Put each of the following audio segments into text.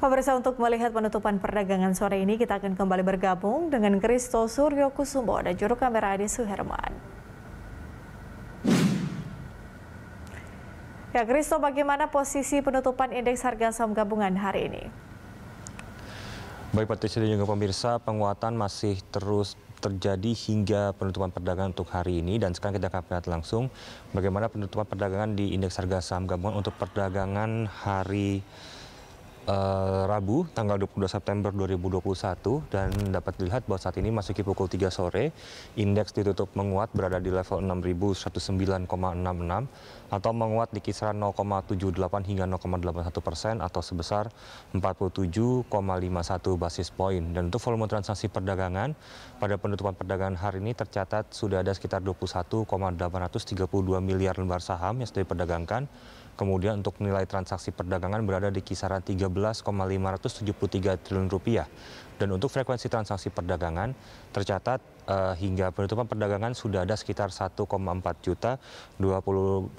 Pemirsa untuk melihat penutupan perdagangan sore ini kita akan kembali bergabung dengan Kristo Suryo Kusumo dan juru kamera Adi Suherman. Ya Kristo bagaimana posisi penutupan indeks harga saham gabungan hari ini? Baik Patricia dan juga pemirsa, penguatan masih terus terjadi hingga penutupan perdagangan untuk hari ini dan sekarang kita akan melihat langsung bagaimana penutupan perdagangan di indeks harga saham gabungan untuk perdagangan hari ini. Eh, Rabu tanggal 22 September 2021 dan dapat dilihat bahwa saat ini masuki pukul 3 sore indeks ditutup menguat berada di level 6109,66 atau menguat di kisaran 0,78 hingga 0,81 persen atau sebesar 47,51 basis point. dan untuk volume transaksi perdagangan pada penutupan perdagangan hari ini tercatat sudah ada sekitar 21,832 miliar lembar saham yang sudah diperdagangkan kemudian untuk nilai transaksi perdagangan berada di kisaran 13 14,573 triliun rupiah. Dan untuk frekuensi transaksi perdagangan tercatat eh, hingga penutupan perdagangan sudah ada sekitar 1,4 juta 2425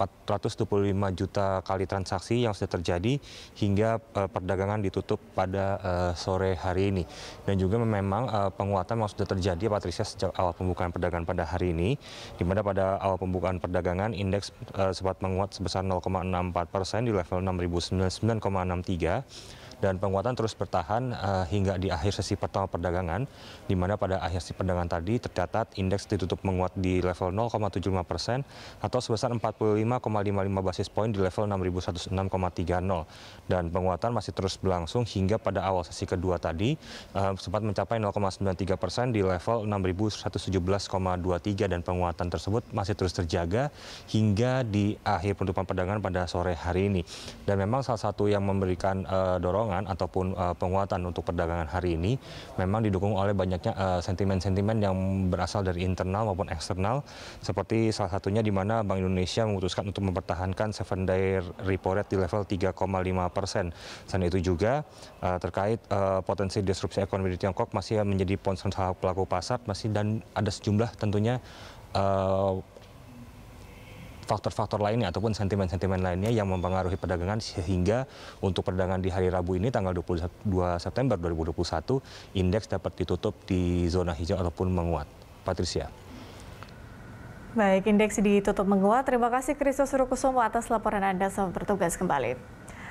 juta kali transaksi yang sudah terjadi hingga eh, perdagangan ditutup pada eh, sore hari ini. Dan juga memang eh, penguatan yang sudah terjadi Patricia sejak awal pembukaan perdagangan pada hari ini di mana pada awal pembukaan perdagangan indeks eh, sempat menguat sebesar 0,64 persen di level 6099,63 dan penguatan terus bertahan uh, hingga di akhir sesi pertama perdagangan di mana pada akhir sesi perdagangan tadi tercatat indeks ditutup menguat di level 0,75 persen atau sebesar 45,55 basis point di level 6.106,30 dan penguatan masih terus berlangsung hingga pada awal sesi kedua tadi uh, sempat mencapai 0,93 persen di level 6.117,23 dan penguatan tersebut masih terus terjaga hingga di akhir penutupan perdagangan pada sore hari ini dan memang salah satu yang memberikan uh, dorongan perdagangan ataupun uh, penguatan untuk perdagangan hari ini memang didukung oleh banyaknya eh, sentimen-sentimen uh, yang berasal dari internal maupun eksternal seperti salah satunya di mana Bank Indonesia memutuskan untuk mempertahankan seven day repo rate di level 3,5 persen. Selain itu juga uh, terkait uh, potensi disrupsi ekonomi di Tiongkok masih menjadi concern pelaku pasar masih dan ada sejumlah tentunya uh, faktor-faktor lainnya ataupun sentimen-sentimen lainnya yang mempengaruhi perdagangan sehingga untuk perdagangan di hari Rabu ini tanggal 22 September 2021 indeks dapat ditutup di zona hijau ataupun menguat. Patricia. Baik, indeks ditutup menguat. Terima kasih Kristus Rukusumo atas laporan Anda. Selamat bertugas kembali.